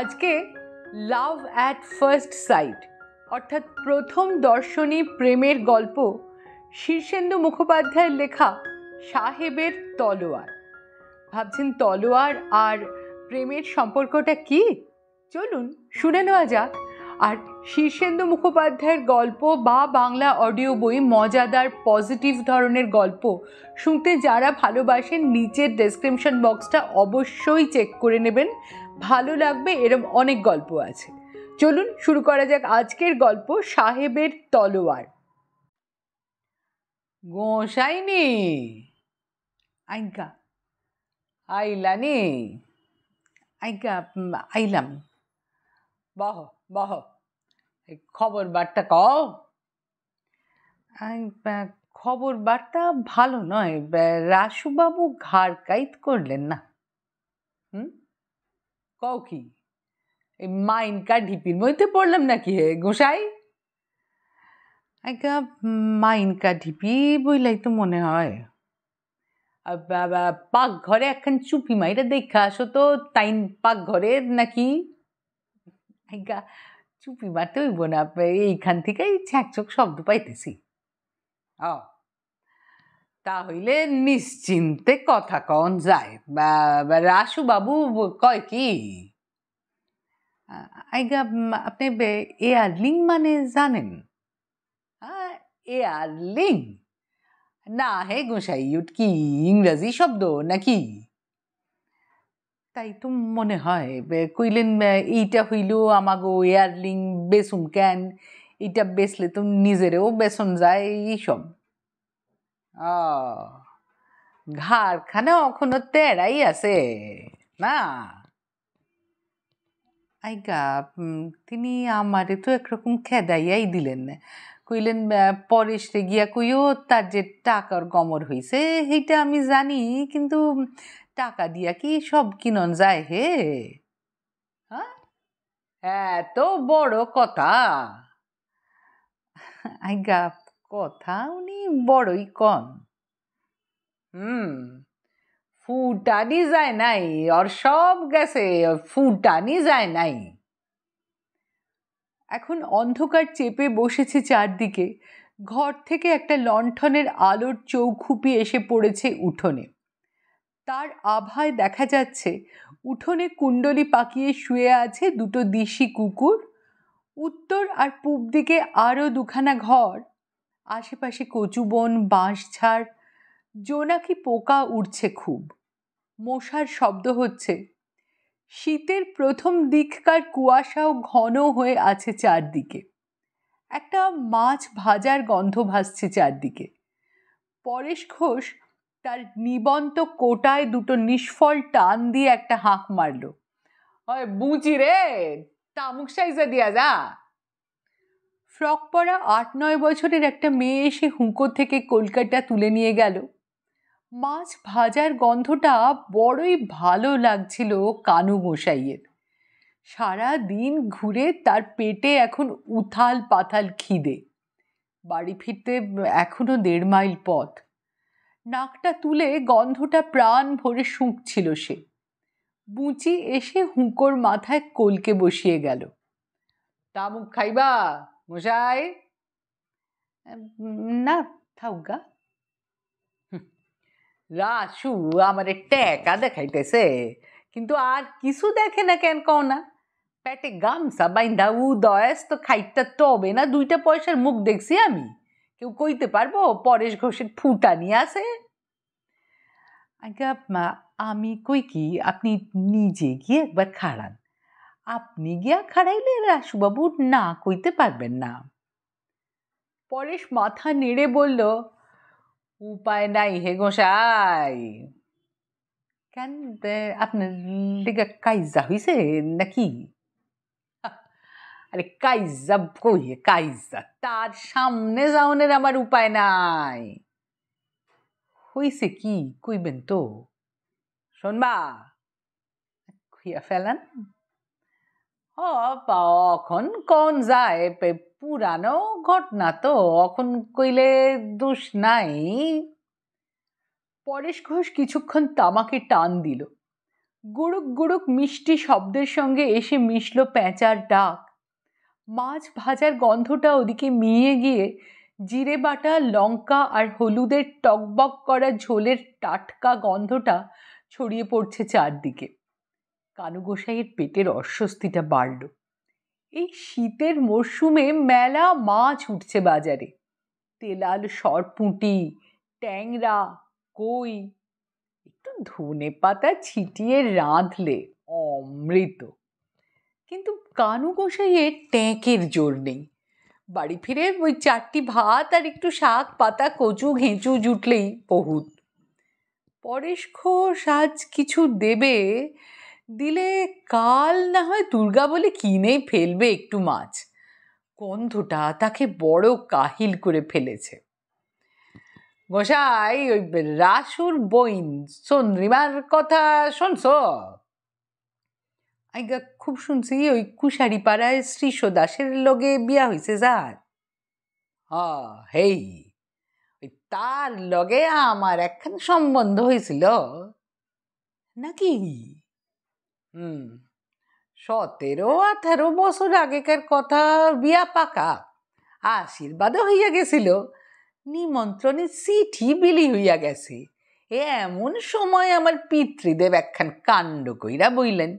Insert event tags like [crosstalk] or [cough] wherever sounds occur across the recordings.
আজকে লাভ at first sight অর্থাৎ প্রথম দর্শনী প্রেমের গল্প শীর্ষেন্দু মুখোপাধ্যায়ের লেখা সাহেবের তলোয়ার ভাবছেন তলোয়ার আর প্রেমের সম্পর্কটা কি চলুন শুনে নেওয়া যাক আর শীর্ষেন্দু মুখোপাধ্যায়ের গল্প বা বাংলা অডিও বই মজাদার পজিটিভ ধরনের গল্প শুনতে যারা ভালোবাসেন নিচের ডেসক্রিপশন বক্সটা অবশ্যই চেক করে নেবেন ভালো লাগবে এরম অনেক গল্প আছে চলুন শুরু করা যাক আজকের গল্প সাহেবের তলোয়ার গোসাইনি আইকা আইলানি আইকা আইলাম বহ বহ খবর বার্তা কও খবর বার্তা ভালো নয় রাসুবাবু ঘাড় কাইত করলেন না হুম কও কি এই কার ঢিপির মধ্যে পড়লাম নাকি হে গোসাই আজ্ঞা মাইনকা ঢিপি বইলাই তো মনে হয় পাক ঘরে একখান চুপি মাইরা দেখা আসো তো তাই পাক ঘরে নাকি আজ্ঞা চুপি মারতে হইব না এইখান থেকেই ছ্যাঁকচোক শব্দ পাইতেছি ও তাহলে নিশ্চিন্তে কথা কন যায় রাসু বাবু কয় কি আইগা আপনি এয়ারলিং মানে জানেন এয়ারলিং না হে গোসাই ইউট কি ইংরাজি শব্দ নাকি তাই তো মনে হয় কইলেন এইটা হইল আমাগো এয়ারলিং বেসুম ক্যান এটা বেসলে তো নিজেরও বেসন যায় এইসব ঘাড়খানা অখনো তেড়াই আছে না আইগা তিনি আমারে তো একরকম খেদাইয়াই দিলেন কইলেন পরেশ গিয়া কইও তার যে টাকার গমর হইছে সেইটা আমি জানি কিন্তু টাকা দিয়া কি সব কিনন যায় হে হ্যাঁ এত বড় কথা আইগা কথা উনি বড়ই কম হুম ফুটানি যায় নাই ওর সব গেছে ফুটানি যায় নাই এখন অন্ধকার চেপে বসেছে চারদিকে ঘর থেকে একটা লণ্ঠনের আলোর চৌখুপি এসে পড়েছে উঠোনে তার আভায় দেখা যাচ্ছে উঠোনে কুণ্ডলি পাকিয়ে শুয়ে আছে দুটো দিশি কুকুর উত্তর আর পূব দিকে আরও দুখানা ঘর আশেপাশে কচুবন বাঁশঝাড় জোনাকি পোকা উড়ছে খুব মশার শব্দ হচ্ছে শীতের প্রথম দিককার কুয়াশাও ঘন হয়ে আছে চারদিকে একটা মাছ ভাজার গন্ধ ভাসছে চারদিকে পরেশ ঘোষ তার নিবন্ত কোটায় দুটো নিষ্ফল টান দিয়ে একটা হাঁক মারল হয় বুঝি রে তামুক সাইজা দিয়া যা ফ্রক পরা আট নয় বছরের একটা মেয়ে এসে হুঁকোর থেকে কলকাতা তুলে নিয়ে গেল মাছ ভাজার গন্ধটা বড়ই ভালো লাগছিল কানু মশাইয়ের সারা দিন ঘুরে তার পেটে এখন উথাল পাথাল খিদে বাড়ি ফিরতে এখনও দেড় মাইল পথ নাকটা তুলে গন্ধটা প্রাণ ভরে শুঁকছিল সে বুঁচি এসে হুঁকোর মাথায় কলকে বসিয়ে গেল তামুক খাইবা মশাই না থাউগা রাসু আমারে ট্যাকা দেখাইতেছে কিন্তু আর কিছু দেখে না কেন কও না পেটে গামছা বাইন্ধা উ দয়াস তো খাইটটা টবে না দুইটা পয়সার মুখ দেখছি আমি কেউ কইতে পারবো পরেশ ঘোষের ফুটা নিয়ে আছে আজ্ঞা আমি কই কি আপনি নিজে গিয়ে একবার খাড়ান আপনি গিয়া খাড়াইলে রাসুবাবু না কইতে পারবেন না পরেশ মাথা নেড়ে বলল উপায় নাই হে গোসাই কেন আপনার দিকে কাইজা হইছে নাকি আরে কাইজা কইয়ে কাইজা তার সামনে যাওনের আমার উপায় নাই হইছে কি কইবেন তো শোনবা খুইয়া ফেলান অখন কন যায় পুরানো ঘটনা তো অখন কইলে দোষ নাই পরেশ ঘোষ কিছুক্ষণ তামাকে টান দিল গুড়ুক গুড়ুক মিষ্টি শব্দের সঙ্গে এসে মিশল প্যাঁচার ডাক মাছ ভাজার গন্ধটা ওদিকে মিয়ে গিয়ে জিরে বাটা লঙ্কা আর হলুদের টকবক করা ঝোলের টাটকা গন্ধটা ছড়িয়ে পড়ছে চারদিকে কানুগোসাইয়ের পেটের অস্বস্তিটা বাড়ল এই শীতের মরশুমে মেলা মাছ উঠছে বাজারে তেলাল সরপুঁটি ট্যাংরা কই একটু ধনে পাতা ছিটিয়ে রাঁধলে অমৃত কিন্তু কানু গোসাইয়ের ট্যাঁকের জোর নেই বাড়ি ফিরে ওই চারটি ভাত আর একটু শাক পাতা কচু ঘেঁচু জুটলেই বহুত পরেশ ঘোষ আজ কিছু দেবে দিলে কাল না হয় দুর্গা বলে কিনেই ফেলবে একটু মাছ গন্ধটা তাকে বড় কাহিল করে ফেলেছে গোসাই ওই রাসুর বইন চন্দ্রিমার কথা শুনছ আইগা খুব শুনছি ওই কুশারি পাড়ায় শ্রী দাসের লগে বিয়া হয়েছে যার হেই ওই তার লগে আমার একখান সম্বন্ধ হয়েছিল নাকি হুম সতেরো আঠারো বছর আগেকার কথা বিয়া পাকা আশীর্বাদও হইয়া গেছিল নিমন্ত্রণে চিঠি বিলি হইয়া গেছে এমন সময় আমার পিতৃদেব একখান কাণ্ড কইরা বইলেন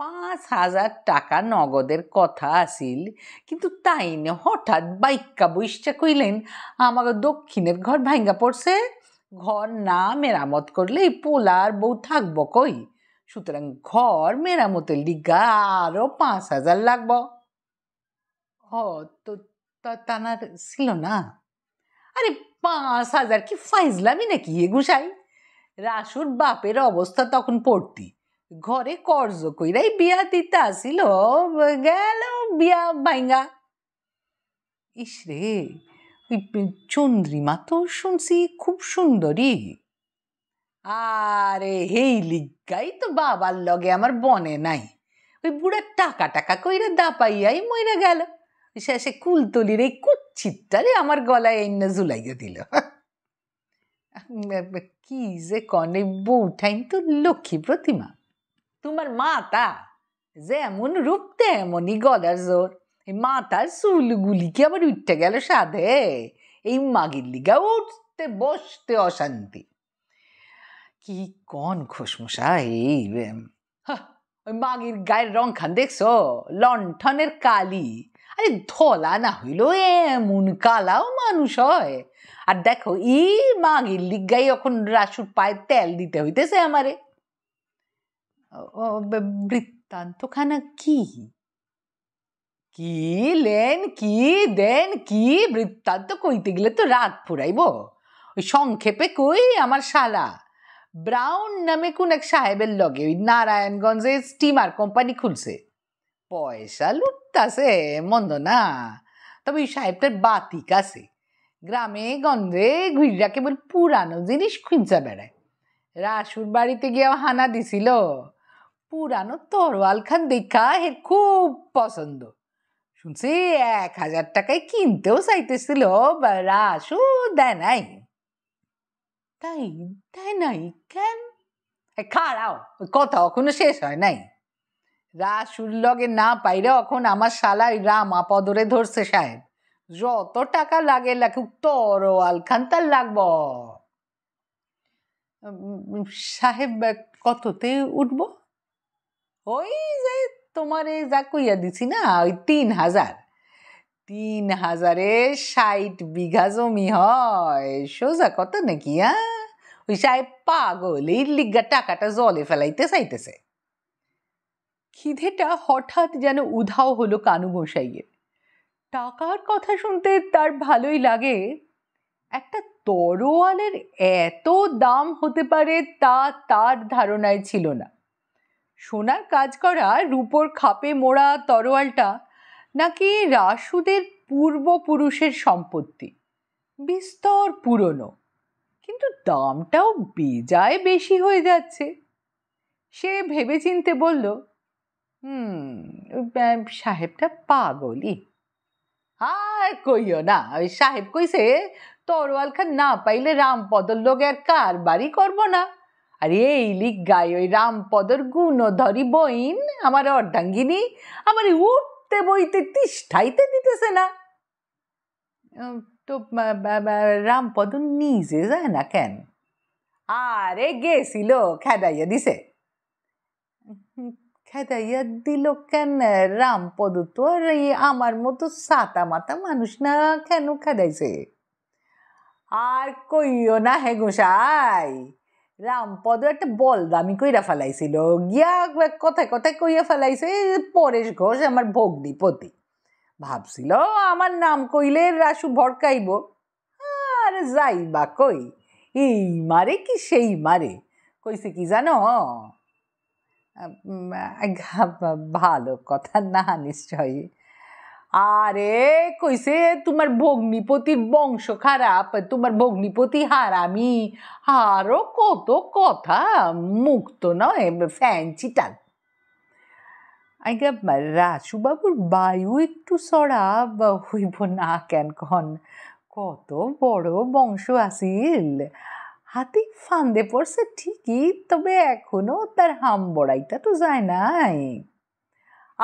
পাঁচ হাজার টাকা নগদের কথা আসিল কিন্তু তাই না হঠাৎ বাইকা বৈশা কইলেন আমার দক্ষিণের ঘর ভাঙ্গা পড়ছে ঘর না মেরামত করলে পোলার বউ থাকবো কই সুতরাং ঘর মেরামতের লিগা আরও পাঁচ হাজার লাগব হ তো তানার ছিল না আরে পাঁচ হাজার কি ফাইজলামি নাকি এ গুসাই রাসুর বাপের অবস্থা তখন পড়তি ঘরে কর্জ কইরাই বিয়া দিতে আসিল গেল বিয়া বাইঙ্গা ইস রে ওই চন্দ্রিমা তো শুনছি খুব সুন্দরী আরে হেই লিগাই তো বাবার লগে আমার বনে নাই ওই বুড়ার টাকা টাকা দা দাপাইয়াই মইরা গেল শেষে কুলতলির এই কুচ্ছিটারে আমার গলায় এনে ঝুলাইয়া দিল কি যে কনে বউঠাইন তো লক্ষ্মী প্রতিমা তোমার মাতা যেমন রূপ তেমনই গলার জোর এই মাতার চুলগুলি কি আবার উঠতে গেল সাধে এই মাগির লিগা উঠতে বসতে অশান্তি কি কন খোসমশাই এই ওই মাগির গায়ের রং খান দেখছো লণ্ঠনের কালি আরে ধলা না হইল এমন কালাও মানুষ হয় আর দেখো ই মাগির লিগাই এখন রাসুর পায়ে তেল দিতে হইতেছে আমারে বৃত্তান্ত খানা কি কি লেন কি দেন কি বৃত্তান্ত কইতে গেলে তো রাত ফুরাইব ওই সংক্ষেপে কই আমার শালা ব্রাউন নামে কোন এক সাহেবের লগে ওই নারায়ণগঞ্জে স্টিমার কোম্পানি খুলছে পয়সা লুটতাছে মন্দ না তবে ওই সাহেবটার বাতিক আছে গ্রামে গঞ্জে ঘুরিরা কেবল পুরানো জিনিস খুঁজা বেড়ায় রাসুর বাড়িতে গিয়েও হানা দিছিল পুরানো তরোয়াল খান দেখা হের খুব পছন্দ শুনছি এক হাজার টাকায় কিনতেও চাইতেছিল রাসু দেয় নাই তাই তাই নাই কেন খাড়াও কথা এখনো শেষ হয় নাই রা সুরলগে না পাইরে এখন আমার শালাই রাম আপদরে ধরছে সাহেব যত টাকা লাগে লাগুক তর আলখান তার লাগব সাহেব কততে উঠব ওই যে তোমারে যা কইয়া দিছি না ওই তিন হাজার তিন হাজারে ষাট বিঘা জমি হয় সোজা কথা নাকি হ্যাঁ ওই সাহেব পাগল এই লিগা টাকাটা জলে ফেলাইতে চাইতেছে খিদেটা হঠাৎ যেন উধাও হলো কানু গোসাইয়ের টাকার কথা শুনতে তার ভালোই লাগে একটা তরোয়ালের এত দাম হতে পারে তা তার ধারণায় ছিল না সোনার কাজ করা রূপোর খাপে মোড়া তরোয়ালটা নাকি রাসুদের পূর্বপুরুষের সম্পত্তি বিস্তর পুরনো কিন্তু দামটাও বেজায় বেশি হয়ে যাচ্ছে সে ভেবেচিন্তে বলল হুম সাহেবটা পাগলই আর কইও না ওই সাহেব কইছে তরোয়াল খান না পাইলে রামপদর লোক আর কারবারই করব না আর এই লিগ গায়ে ওই রামপদর গুণধরি বইন আমার অর্ধাঙ্গিনী আমার উঠ পড়তে বইতে তিষ্ঠাইতে দিতেছে না তো রামপদ নিজে যায় না কেন আরে গেছিল খেদাইয়া দিছে খেদাইয়া দিল কেন রামপদ তো আর এই আমার মতো সাতা মাতা মানুষ না কেন খেদাইছে আর কইও না হে গোসাই রামপদ একটা বল দামি কইরা ফেলাইছিল গিয়া কথায় কথায় কইয়া ফেলাইছে পরেশ ঘোষ আমার ভগ্নিপতি ভাবছিল আমার নাম কইলে রাসু ভড়কাইব আর যাই বা কই এই মারে কি সেই মারে কইছে কি জানো ভালো কথা না নিশ্চয়ই আরে কইসে তোমার ভগ্নিপতির বংশ খারাপ তোমার ভগ্নিপতি হারামি আরো কত কথা মুক্ত নয় ফ্যান্সিটাল আইগা রাসুবাবুর বায়ু একটু সরা হইব না কেন কন কত বড় বংশ আসিল হাতি ফান্দে পড়ছে ঠিকই তবে এখনও তার হাম বড়াইটা তো যায় নাই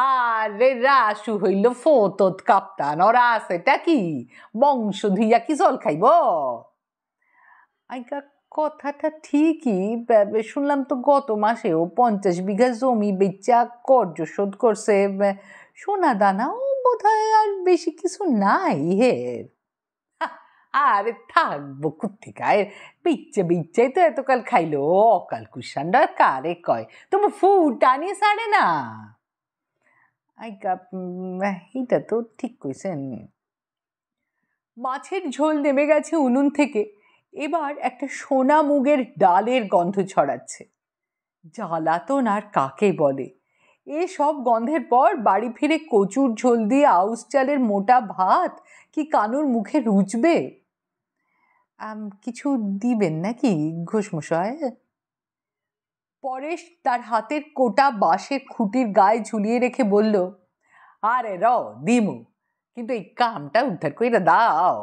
আরে রাসু হইল ফোতত কাপ্তান ওর সেটা কি বংশ ধুইয়া কি জল খাইব আইকা কথাটা ঠিকই শুনলাম তো গত মাসেও পঞ্চাশ বিঘা জমি বেচা কর্য শোধ করছে সোনা দানাও বোধ হয় আর বেশি কিছু নাই হের আরে থাকবো কোথেকায় বিচ্ছে বিচ্ছেই তো এতকাল খাইলো অকাল কুসান্ডার কারে কয় তবু ফুটানি সারে না আইকা এইটা তো ঠিক কইছেন মাছের ঝোল নেমে গেছে উনুন থেকে এবার একটা সোনা মুগের ডালের গন্ধ ছড়াচ্ছে জ্বালাতন আর কাকে বলে এ সব গন্ধের পর বাড়ি ফিরে কচুর ঝোল দিয়ে আউস চালের মোটা ভাত কি কানুর মুখে রুচবে কিছু দিবেন নাকি ঘোষমশয় পরেশ তার হাতের কোটা বাঁশের খুঁটির গায়ে ঝুলিয়ে রেখে বলল আরে র দিমু কিন্তু এই কামটা উদ্ধার করে দাও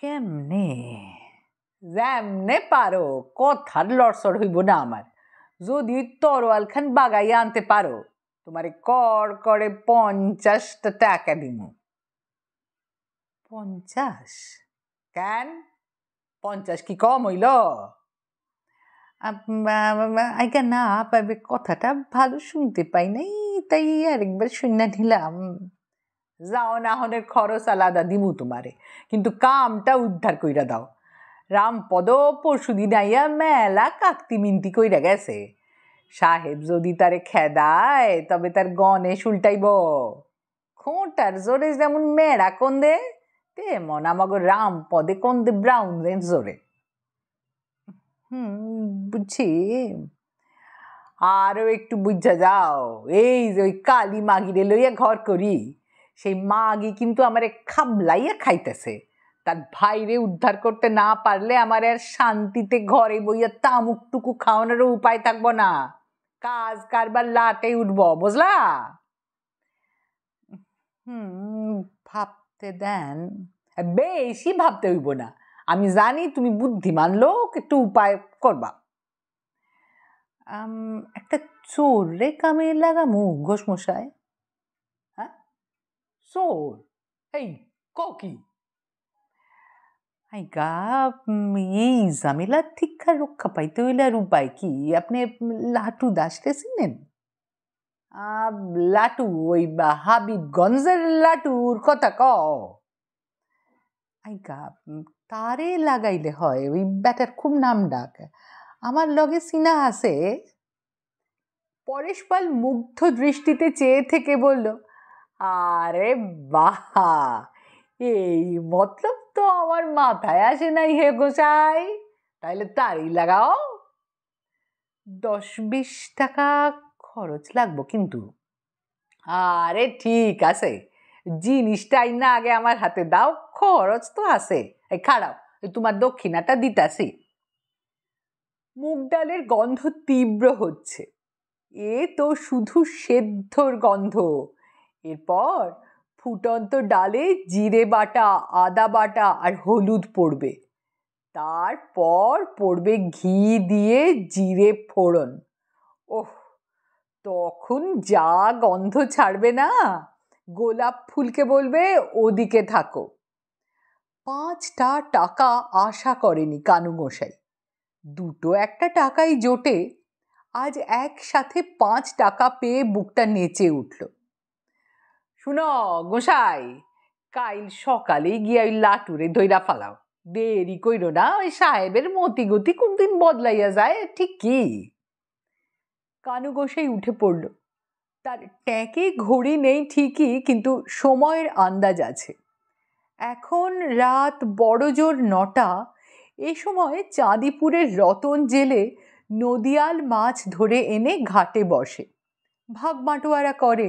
কেমনে যেমনে পারো কথার লড়সর হইব না আমার যদি তরোয়াল খান বাগাইয়া আনতে পারো তোমারে কর করে পঞ্চাশটা টাকা দিমু পঞ্চাশ কেন পঞ্চাশ কি কম হইল আইগা না পাবে কথাটা ভালো শুনতে পাই নাই তাই আরেকবার শুনে নিলাম যাও না হলে খরচ আলাদা দিব তোমারে কিন্তু কামটা উদ্ধার কইরা দাও রামপদ পরশুদিন আইয়া মেলা কাকতি মিনতি কইরা গেছে সাহেব যদি তারে খেদায় তবে তার গণেশ উল্টাইব খোঁটার জোরে যেমন মেড়া কন্দে তেমন আমাগো রামপদে কন্দে ব্রাউনের জোরে হুম বুঝছি আরও একটু বুঝা যাও এই যে ওই কালি মাগিরে লইয়া ঘর করি সেই মাগি কিন্তু আমার খাবলাইয়া খাইতেছে তার ভাইরে উদ্ধার করতে না পারলে আমার আর শান্তিতে ঘরে বইয়া তামুকটুকু খাওয়ানোরও উপায় থাকবো না কাজ কারবার লাটে উঠব বুঝলা হুম ভাবতে দেন বেশি ভাবতে হইব না আমি জানি তুমি বুদ্ধিমান লোক একটু উপায় করবা একটা চোর রে কামে লাগামু ঘোষমশায় হ্যাঁ চোর এই ককি আই গা এই ঝামেলার ঠিক্ষা রক্ষা পাইতে হইলে আর উপায় কি আপনি লাটু দাসরে চিনেন লাটু ওই হাবিবগঞ্জের লাটুর কথা ক আইগা তারে লাগাইলে হয় ওই ব্যাটার খুব নাম ডাক আমার লগে সিনা আছে পরেশ পাল মুগ্ধ দৃষ্টিতে চেয়ে থেকে বলল আরে বাহা এই মতলব তো আমার মাথায় আসে নাই হে গোসাই তাইলে তারই লাগাও দশ বিশ টাকা খরচ লাগবো কিন্তু আরে ঠিক আছে জিনিসটাই না আগে আমার হাতে দাও খরচ তো আছে এই খারাপ তোমার দক্ষিণাটা দিতাছি মুগ ডালের গন্ধ তীব্র হচ্ছে এ তো শুধু সেদ্ধর গন্ধ এরপর ফুটন্ত ডালে জিরে বাটা আদা বাটা আর হলুদ পড়বে তারপর পড়বে ঘি দিয়ে জিরে ফোড়ন ওহ তখন যা গন্ধ ছাড়বে না গোলাপ ফুলকে বলবে ওদিকে থাকো পাঁচটা টাকা আশা করেনি কানু মশাই দুটো একটা টাকাই জোটে আজ একসাথে পাঁচ টাকা পেয়ে বুকটা নেচে উঠল শুন গোসাই কাইল সকালে গিয়া ওই লাটুরে ধৈরা ফালাও দেরি কইল না ওই সাহেবের মতিগতি কোনদিন বদলাইয়া যায় ঠিক কি কানু গোসাই উঠে পড়ল তার ট্যাঁকে ঘড়ি নেই ঠিকই কিন্তু সময়ের আন্দাজ আছে এখন রাত বড়জোর নটা এ সময় চাঁদিপুরের রতন জেলে নদিয়াল মাছ ধরে এনে ঘাটে বসে ভাগ মাটোয়ারা করে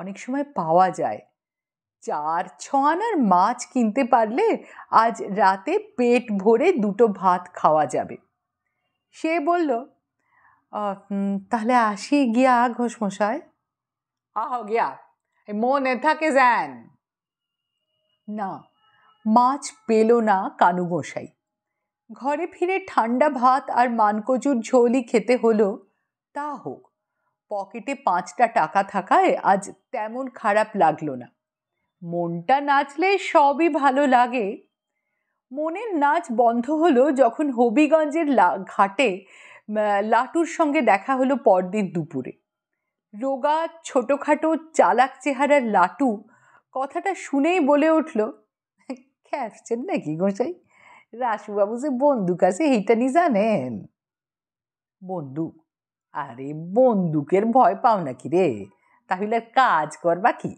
অনেক সময় পাওয়া যায় চার ছ আনার মাছ কিনতে পারলে আজ রাতে পেট ভরে দুটো ভাত খাওয়া যাবে সে বলল তাহলে আসি গিয়া ঘোষমশায় আহ গিয়া মনে থাকে যান না মাছ পেল না কানুমশাই ঘরে ফিরে ঠান্ডা ভাত আর মানকচুর ঝোলই খেতে হলো তা হোক পকেটে পাঁচটা টাকা থাকায় আজ তেমন খারাপ লাগলো না মনটা নাচলে সবই ভালো লাগে মনের নাচ বন্ধ হলো যখন হবিগঞ্জের ঘাটে লাটুর সঙ্গে দেখা হলো পরদিন দুপুরে রোগা ছোটোখাটো চালাক চেহারার লাটু কথাটা শুনেই বলে উঠল খ্যাসছেন নাকি গোসাই রাসুবাবু যে বন্দুক আছে এইটা নি জানেন বন্দুক আরে বন্দুকের ভয় পাও নাকি রে তাহলে কাজ কর কি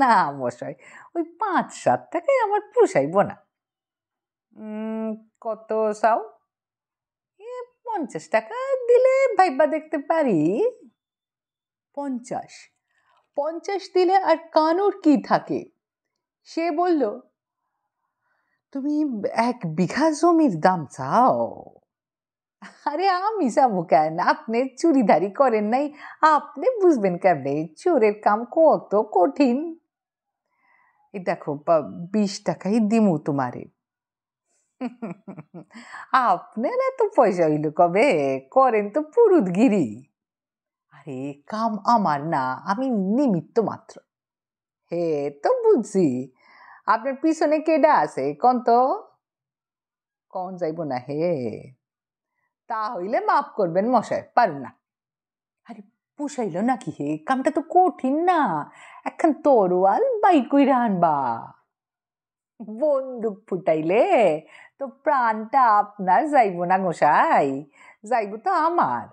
না মশাই ওই পাঁচ সাত টাকায় আমার পোষাইব না কত সাও এ পঞ্চাশ টাকা দিলে ভাইবা দেখতে পারি পঞ্চাশ পঞ্চাশ দিলে আর কানুর কি থাকে সে বলল তুমি এক বিঘা জমির দাম চাও আরে আমি যাবো কেন আপনি চুরিদারি করেন নাই আপনি বুঝবেন কেমনে চোরের কাম কত কঠিন এই দেখো বিশ টাকাই দিমু তোমারে আপনার এত পয়সা হইল কবে করেন তো গিরি আরে কাম আমার না আমি নিমিত্ত মাত্র হে তো বুঝছি আপনার পিছনে কেডা আছে কন তো কন যাইব না হে তা হইলে মাফ করবেন মশাই পারুন না আরে পুষাইল নাকি হে কামটা তো কঠিন না এখন তরোয়াল বাইক কইরা আনবা বন্দুক ফুটাইলে তো প্রাণটা আপনার যাইব না গোসাই যাইব তো আমার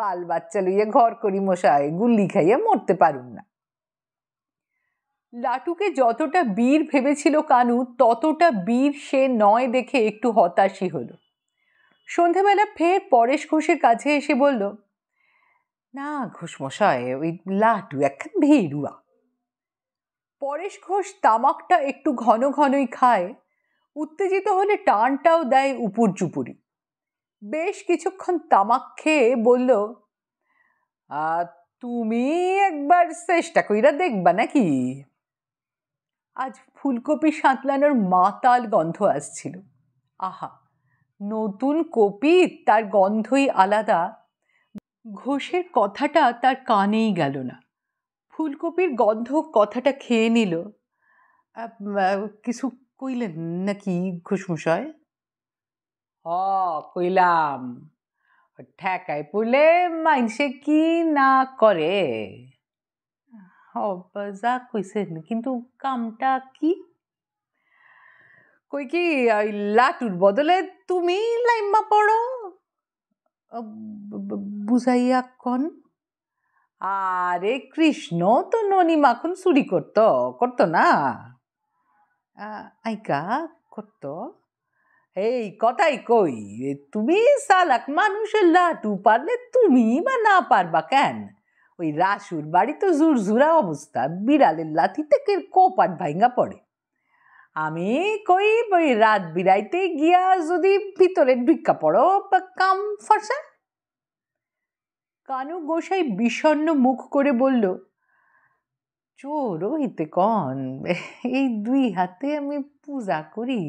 বাল বাচ্চা লইয়া ঘর করি মশাই গুল্লি খাইয়া মরতে পারুন না লাটুকে যতটা বীর ভেবেছিল কানু ততটা বীর সে নয় দেখে একটু হতাশই হল সন্ধেবেলা ফের পরেশ ঘোষের কাছে এসে বলল না ঘোষ মশায় ওই লাটু একখান ভেরুয়া পরেশ ঘোষ তামাকটা একটু ঘন ঘনই খায় উত্তেজিত হলে টানটাও দেয় উপর বেশ কিছুক্ষণ তামাক খেয়ে বলল তুমি একবার চেষ্টা কইরা দেখবা নাকি আজ ফুলকপি সাঁতলানোর মাতাল গন্ধ আসছিল আহা নতুন কপি তার গন্ধই আলাদা ঘোষের কথাটা তার কানেই গেল না ফুলকপির গন্ধ কথাটা খেয়ে নিল কিছু কইলেন নাকি ঘোষমশায় হ কইলাম ঠেকায় পড়লে মাইনসে কি না করে যা কইছেন কিন্তু কামটা কি কই কি ওই লাটুর বদলে তুমি লাইম্মা পড়ো বুঝাইয়া কন আরে কৃষ্ণ তো ননি মাখন চুরি করতো করতো না আইকা করতো এই কথাই কই তুমি সালাক মানুষের লাটু পারলে তুমি বা না পারবা কেন ওই রাসুর বাড়ি তো জুরা অবস্থা বিড়ালের লাথি থেকে কোপাট ভাইঙ্গা পড়ে আমি কই ওই রাত বিড়াইতে গিয়া যদি ভিতরে ভিক্ষা পড়ো বা কাম ফর্সা কানু গোসাই বিষণ্ন মুখ করে বলল চোর হইতে কন এই দুই হাতে আমি পূজা করি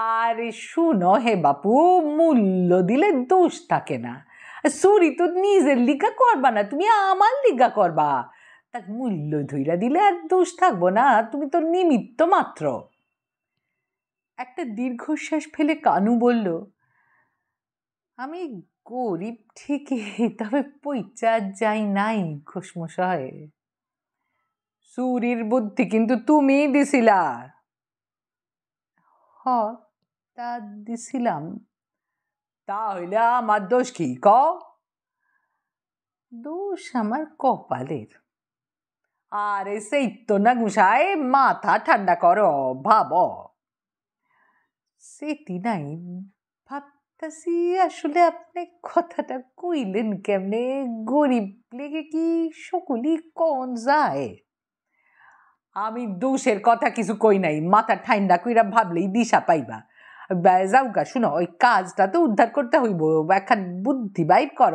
আরে শুনো হে বাপু মূল্য দিলে দোষ থাকে না সরি তো নিজের লিগা করবা না তুমি আমার লিগা করবা তার মূল্য ধইরা দিলে আর দোষ থাকবো না তুমি তো নিমিত্ত মাত্র একটা দীর্ঘশ্বাস ফেলে কানু বলল আমি গরিব ঠিকই তবে পৈচা যাই নাই ঘোষমশায় সুরির বুদ্ধি কিন্তু তুমিই দিছিলা হ হ্যাঁ, তা দিছিলাম তা হইলে আমার দোষ কি ক দোষ আমার কপালের আরে সেই তো না গুসায় মাথা ঠান্ডা কর ভাব সেটি নাই ভাবতাছি আসলে আপনি কথাটা কইলেন কেমনে গরিব লেগে কি সকলেই কন যায় আমি দোষের কথা কিছু কই নাই মাথা ঠান্ডা কইরা ভাবলেই দিশা পাইবা যাওগা শুনো ওই কাজটা তো উদ্ধার করতে হইব একখান বুদ্ধি বাইর কর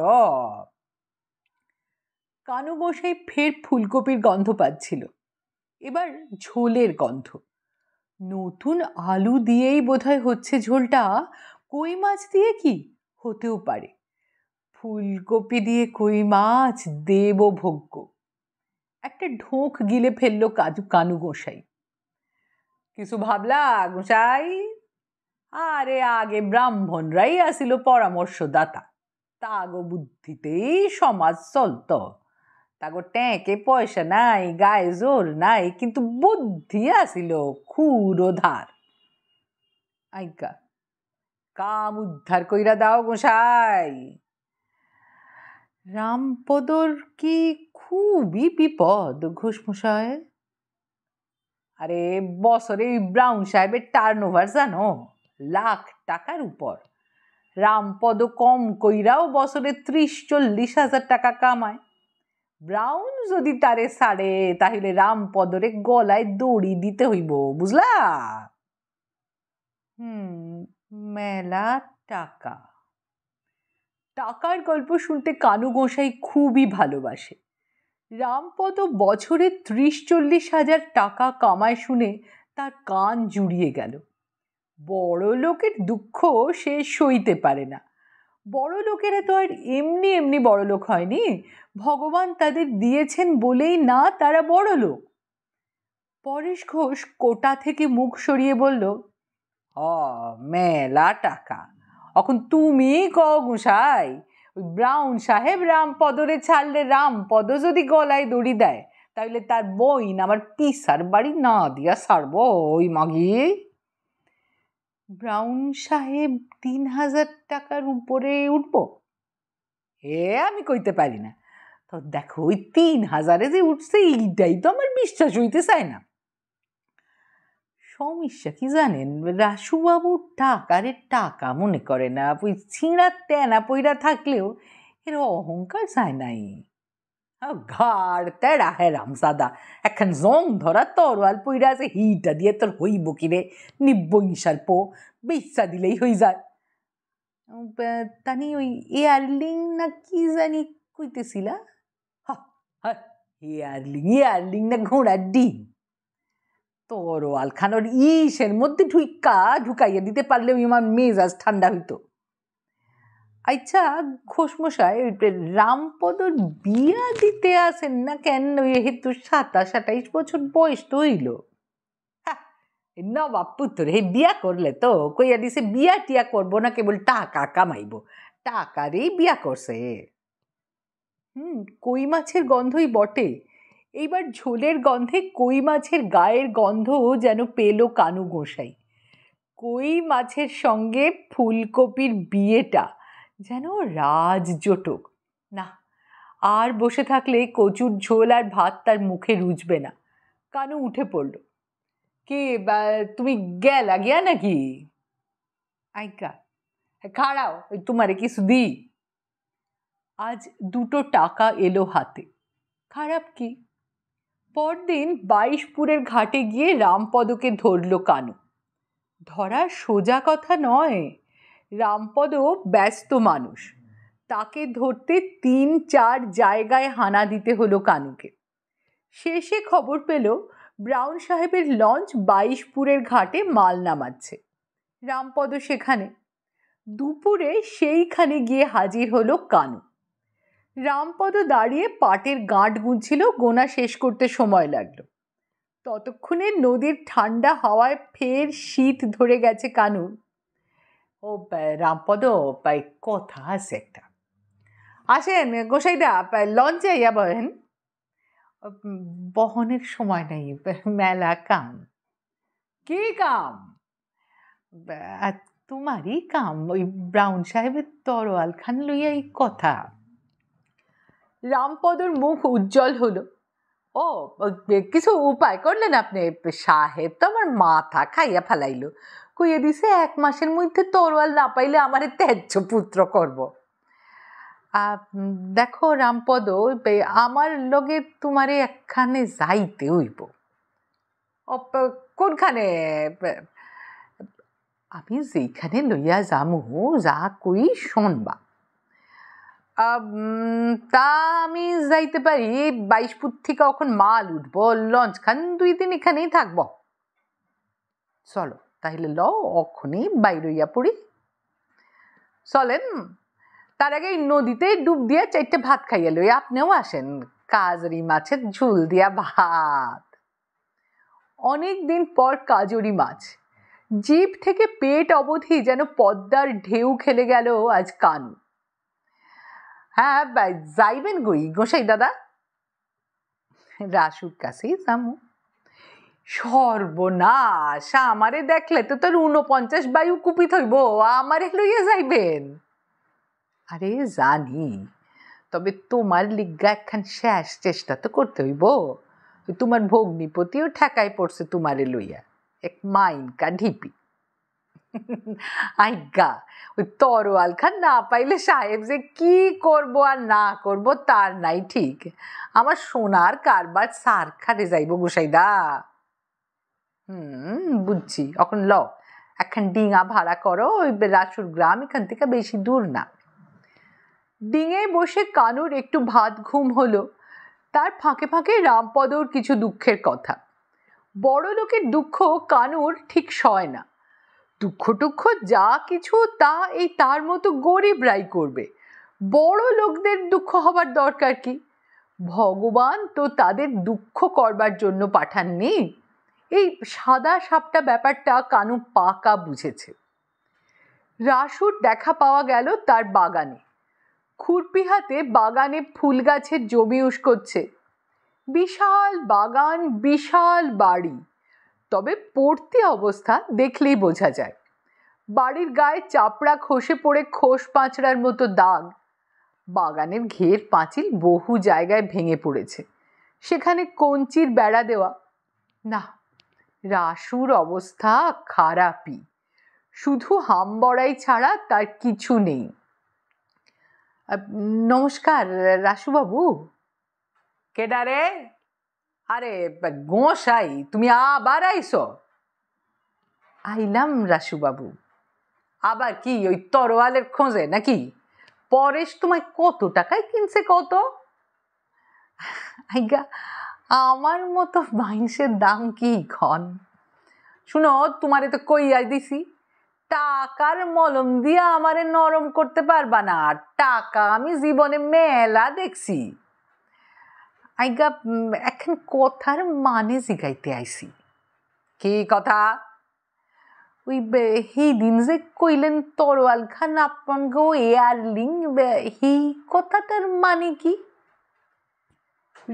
কানু বসে ফের ফুলকপির গন্ধ পাচ্ছিল এবার ঝোলের গন্ধ নতুন আলু দিয়েই বোধহয় হচ্ছে ঝোলটা কই মাছ দিয়ে কি হতেও পারে ফুলকপি দিয়ে কই মাছ ভোগ্য একটা ঢোক গিলে ফেলল কাজু কানু গোসাই কিছু ভাবলা গোসাই আরে আগে ব্রাহ্মণরাই আসিল পরামর্শদাতা তাগো বুদ্ধিতেই সমাজ চলত তাগো ট্যাঁকে পয়সা নাই গায়ে জোর নাই কিন্তু বুদ্ধি আসিল খুঁড়ো ধার আজ্ঞা কাম উদ্ধার কইরা দাও গোসাই রামপদর কি খুবই বিপদ ঘুষমশায় আরে বছরে ব্রাউন সাহেবের টার্ন ওভার জানো লাখ টাকার উপর রামপদ কম কইরাও বছরে ত্রিশ চল্লিশ হাজার টাকা কামায় ব্রাউন যদি তারে সারে তাহলে রামপদরে গলায় দড়ি দিতে হইব বুঝলা হুম মেলা টাকা টাকার গল্প শুনতে কানু গোসাই খুবই ভালোবাসে রামপদ বছরে ত্রিশ চল্লিশ হাজার টাকা কামায় শুনে তার কান জুড়িয়ে গেল বড় লোকের দুঃখ সে সইতে পারে না বড় লোকেরা তো আর এমনি এমনি বড় লোক হয়নি ভগবান তাদের দিয়েছেন বলেই না তারা বড় লোক পরেশ ঘোষ কোটা থেকে মুখ সরিয়ে বলল অ মেলা টাকা এখন তুমি ক গুসাই ব্রাউন সাহেব রাম পদরে ছাড়লে রাম পদ যদি গলায় দড়ি দেয় তাহলে তার বইন আমার পিসার বাড়ি না দিয়া সারব ওই মাগি ব্রাউন সাহেব তিন হাজার টাকার উপরে উঠব এ আমি কইতে পারি না তো দেখো ওই তিন হাজারে যে উঠছে এইটাই তো আমার বিশ্বাস হইতে চায় না সমস্যা কি জানেন রাসুবাবুর টাকারে টাকা মনে করে না ওই ছিঁড়া তেনা পইরা থাকলেও এর অহংকার যায় নাই ঘাড় তেড়া হ্যারাম সাদা এখন জং ধরা তরোয়াল পইরা আছে হিটা দিয়ে তোর হইব কিরে নিব্বইশার পো বিচ্ছা দিলেই হই যায় তানি ওই এয়ারলিং না কি জানি কইতেছিলা হ্যাঁ এয়ারলিং এয়ারলিং না ঘোড়ার ডিম তোর আলখানোর ইসের মধ্যে ঢুইকা ঢুকাইয়া দিতে পারলেও আমার মেজাজ ঠান্ডা হইতো আচ্ছা ঘোষমশাই রামপদর বিয়া দিতে আসেন না কেন হেতু সাতাশ আঠাইশ বছর বয়স তো হইল না বাপু তোর হে বিয়া করলে তো কইয়া দিছে বিয়া টিয়া করবো না কেবল টাকা কামাইব টাকারই বিয়া করছে হুম কই মাছের গন্ধই বটে এইবার ঝোলের গন্ধে কই মাছের গায়ের গন্ধ যেন পেল কানু গোসাই কই মাছের সঙ্গে ফুলকপির বিয়েটা যেন রাজজোটক না আর বসে থাকলে কচুর ঝোল আর ভাত তার মুখে রুজবে না কানু উঠে পড়ল কে তুমি গেলা গিয়া নাকি আইকা খাড়াও তোমারে কি দিই আজ দুটো টাকা এলো হাতে খারাপ কি পরদিন বাইশপুরের ঘাটে গিয়ে রামপদকে ধরল কানু ধরা সোজা কথা নয় রামপদ ব্যস্ত মানুষ তাকে ধরতে তিন চার জায়গায় হানা দিতে হলো কানুকে শেষে খবর পেল ব্রাউন সাহেবের লঞ্চ বাইশপুরের ঘাটে মাল নামাচ্ছে রামপদ সেখানে দুপুরে সেইখানে গিয়ে হাজির হলো কানু রামপদ দাঁড়িয়ে পাটের গাঁট গুঁজছিল গোনা শেষ করতে সময় লাগলো ততক্ষণে নদীর ঠান্ডা হাওয়ায় ফের শীত ধরে গেছে কানুর ও রামপদ পাই কথা আছে একটা আসেন গোসাইদা লঞ্চে ইয়া বহেন বহনের সময় নাই মেলা কাম কি কাম তোমারই কাম ওই ব্রাউন সাহেবের তরোয়াল খান লইয়া এই কথা রামপদর মুখ উজ্জ্বল হলো ও কিছু উপায় করলেন আপনি সাহেব তো আমার মাথা খাইয়া ফেলাইল কইয়া দিছে এক মাসের মধ্যে তরোয়াল না পাইলে আমার ত্যায্য পুত্র করব দেখো রামপদ আমার লগে তোমারে একখানে যাইতে হইব কোনখানে আমি যেইখানে লইয়া যামু যা কই শোনবা তা আমি যাইতে পারি বাইশপুর থেকে কখন মাল উঠব লঞ্চ খান দুই দিন এখানেই থাকব চলো তাহলে ল অখনই বাইরইয়া পড়ি চলেন তার আগে নদীতে ডুব দিয়ে চারটে ভাত খাইয়া লই আপনিও আসেন কাজরি মাছের ঝুল দিয়া ভাত অনেক দিন পর কাজরি মাছ জীব থেকে পেট অবধি যেন পদ্মার ঢেউ খেলে গেল আজ কানু হ্যাঁ যাইবেন গই গোসাই দাদা রাসুর কাছেই যামু সর্বনাশ আমারে দেখলে তো তোর উনপঞ্চাশ বায়ু কুপিত হইব আমারে লইয়া যাইবেন আরে জানি তবে তোমার লিজ্ঞা একখান শেষ চেষ্টা তো করতে হইব তোমার ভগ্নিপতিও ঠেকায় পড়ছে তোমারে লইয়া এক মাইনকা ঢিপি [laughs] আজ্ঞা ওই তরোয়াল খান না পাইলে সাহেব যে কি করব আর না করব তার নাই ঠিক আমার সোনার কারবার সার খাতে যাইব গোসাইদা হুম বুঝছি এখন ল এখন ডিঙা ভাড়া করো ওই রাসুর গ্রাম এখান থেকে বেশি দূর না ডিঙে বসে কানুর একটু ভাত ঘুম হলো তার ফাঁকে ফাঁকে রামপদর কিছু দুঃখের কথা বড় লোকের দুঃখ কানুর ঠিক সয় না দুঃখ টুক্ষ যা কিছু তা এই তার মতো গরিবরাই করবে বড় লোকদের দুঃখ হবার দরকার কি ভগবান তো তাদের দুঃখ করবার জন্য পাঠাননি এই সাদা সাপটা ব্যাপারটা কানু পাকা বুঝেছে রাসুর দেখা পাওয়া গেল তার বাগানে খুরপি হাতে বাগানে ফুল গাছের জমি উস করছে বিশাল বাগান বিশাল বাড়ি তবে পড়তি অবস্থা দেখলেই বোঝা যায় বাড়ির গায়ে চাপড়া খসে পড়ে খোস পাঁচড়ার মতো দাগ বাগানের ঘের পাঁচিল বহু জায়গায় ভেঙে পড়েছে সেখানে কঞ্চির বেড়া দেওয়া না রাসুর অবস্থা খারাপই শুধু হামবড়াই ছাড়া তার কিছু নেই নমস্কার রাসুবাবু কেডারে আরে গোঁসাই তুমি আবার আইসো আইলাম রাসুবাবু আবার কি ওই তরোয়ালের খোঁজে নাকি পরেশ তোমায় কত টাকায় কিনছে কত আইগা আমার মতো মাংসের দাম কি ঘন শুনো তোমারে তো কইয়াই দিছি টাকার মলম দিয়ে আমারে নরম করতে পারবা না টাকা আমি জীবনে মেলা দেখছি আইগা এখন কথার মানে জিগাইতে আইসি কি কথা ওই হি দিন যে কইলেন তরোয়াল খান আপনাকে এয়ারলিং হি কথাটার মানে কি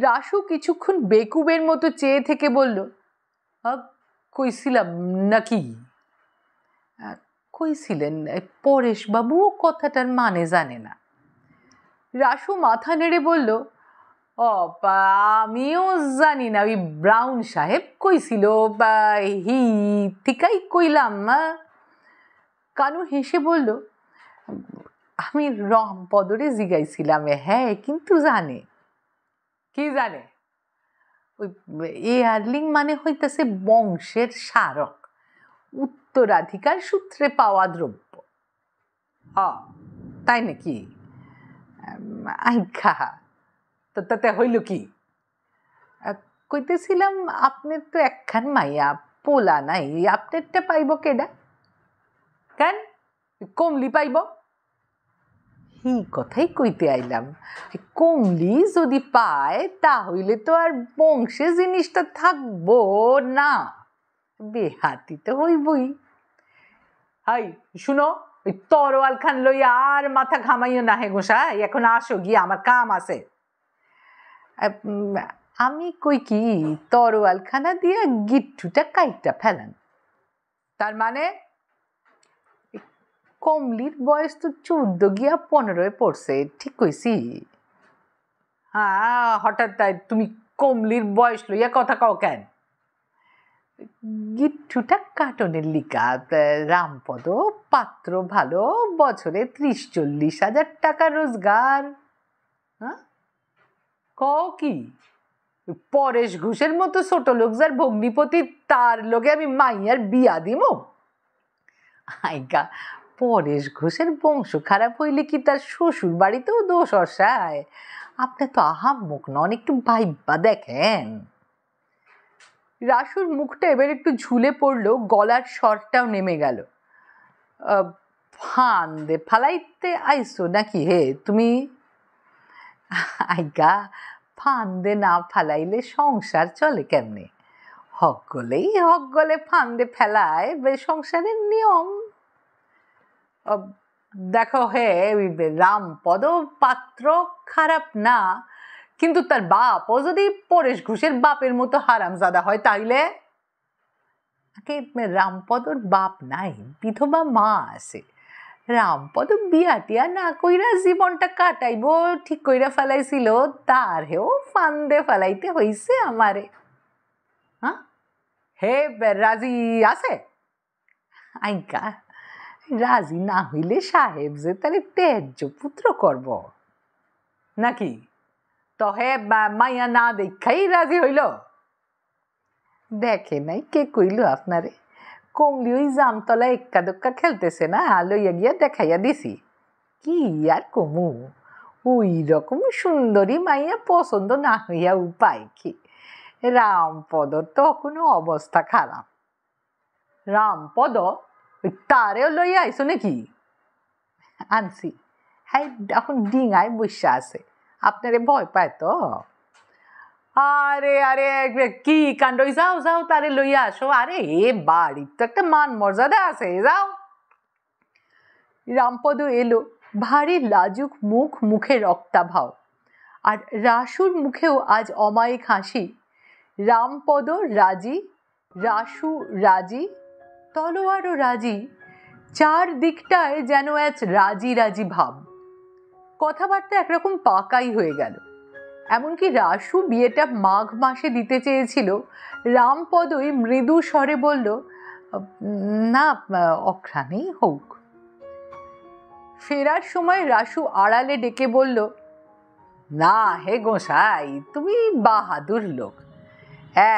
রাসু কিছুক্ষণ বেকুবের মতো চেয়ে থেকে বলল কইছিলাম নাকি কইছিলেন পরেশবাবুও কথাটার মানে জানে না রাসু মাথা নেড়ে বলল আমিও জানি না ওই ব্রাউন সাহেব কইছিল বা হি থিকাই কইলাম কানু হেসে বলল আমি রম পদরে জিগাইছিলাম হ্যাঁ কিন্তু জানে কি জানে ওই এয়ারলিং মানে হইতেছে বংশের স্মারক উত্তরাধিকার সূত্রে পাওয়া দ্রব্য হ তাই নাকি আইখা তো তাতে হইল কি কইতেছিলাম আপনি তো একখান মাইয়া পোলা নাই আপনারটা পাইব কেডা কেন কমলি পাইব হি কথাই কইতে আইলাম কমলি যদি পায় তাহলে তো আর বংশে জিনিসটা থাকবো না বেহাতি তো হইবই হাই শুনো ওই তরোয়াল খান লইয়া আর মাথা ঘামাইও না হে গোসাই এখন আসো গিয়ে আমার কাম আছে আমি কই কি তরোয়ালখানা দিয়ে গিট্টুটা কাইটা ফেলান তার মানে কমলির বয়স তো চোদ্দ গিয়া পনেরোয় পড়ছে ঠিক কইছি হ্যাঁ হঠাৎ তাই তুমি কমলির বয়স লইয়া কথা কও কেন গিট্টুটা কাটনের লিকা রামপদ পাত্র ভালো বছরে ত্রিশ চল্লিশ হাজার টাকা রোজগার হ্যাঁ কও কি পরেশ ঘোষের মতো ছোট লোক যার ভগ্নিপতি তার লোকে আমি মাইয়ার বিয়া দিব আইকা পরেশ ঘোষের বংশ খারাপ হইলে কি তার শ্বশুর বাড়িতেও দোষ অসায় আপনি তো আহাম্মুখ নন একটু ভাইব্বা দেখেন রাসুর মুখটা এবার একটু ঝুলে পড়ল গলার স্বরটাও নেমে গেল ফান দে ফালাইতে আইসো নাকি হে তুমি [laughs] আইগা ফান্দে না ফেলাইলে সংসার চলে কেমনে হক গলেই হক গলে ফান্দে ফেলায় সংসারের নিয়ম দেখো হে রামপদ পাত্র খারাপ না কিন্তু তার বাপও যদি পরেশ ঘোষের বাপের মতো হারামজাদা হয় তাইলে রামপদর বাপ নাই বিধবা মা আছে রামপদ বিয়া টিয়া না কইরা জীবনটা কাটাইব ঠিক কইরা ফেলাইছিল তার হেও ফান্দে ফেলাইতে হইছে আমারে হ্যাঁ হে রাজি আছে আইকা রাজি না হইলে সাহেব যে তাহলে তেজ্য পুত্র করব নাকি তহে মাইয়া না দেখাই রাজি হইল দেখে নাই কে কইল আপনারে ওই জামতলা এক্কা দোক্কা খেলতেছে না লইয়া গিয়া দেখাইয়া দিছি কি আর কমু ওই রকম সুন্দরী মাইয়া পছন্দ না হইয়া উপায় কি রামপদর তখন অবস্থা খারাপ রামপদ ওই তারেও লইয়া আইসো নাকি আনছি হ্যাঁ এখন ডিঙায় বসে আছে আপনারে ভয় পায় তো আরে আরে কি কাণ্ড যাও যাও তারে লইয়া আসো আরে এ বাড়ির তো একটা মান মর্যাদা আছে যাও রামপদ এলো ভারী লাজুক মুখ মুখে ভাও আর রাসুর মুখেও আজ অমায়িক হাসি রামপদ রাজি রাসু রাজি তলোয়ারও রাজি চার দিকটায় যেন এক রাজি রাজি ভাব কথাবার্তা একরকম পাকাই হয়ে গেল এমনকি রাসু বিয়েটা মাঘ মাসে দিতে চেয়েছিল রামপদই মৃদু স্বরে বলল না অখ্রানেই হোক ফেরার সময় রাসু আড়ালে ডেকে বলল না হে গোসাই তুমি বাহাদুর লোক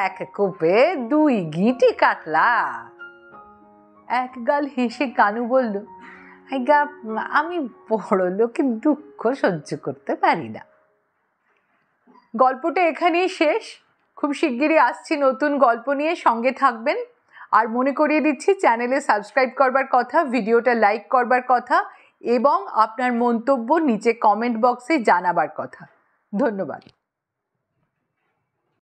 এক কোপে দুই গিটি কাটলা এক গাল হেসে কানু বলল গা আমি বড় লোকের দুঃখ সহ্য করতে পারি না গল্পটা এখানেই শেষ খুব শিগগিরই আসছি নতুন গল্প নিয়ে সঙ্গে থাকবেন আর মনে করিয়ে দিচ্ছি চ্যানেলে সাবস্ক্রাইব করবার কথা ভিডিওটা লাইক করবার কথা এবং আপনার মন্তব্য নিচে কমেন্ট বক্সে জানাবার কথা ধন্যবাদ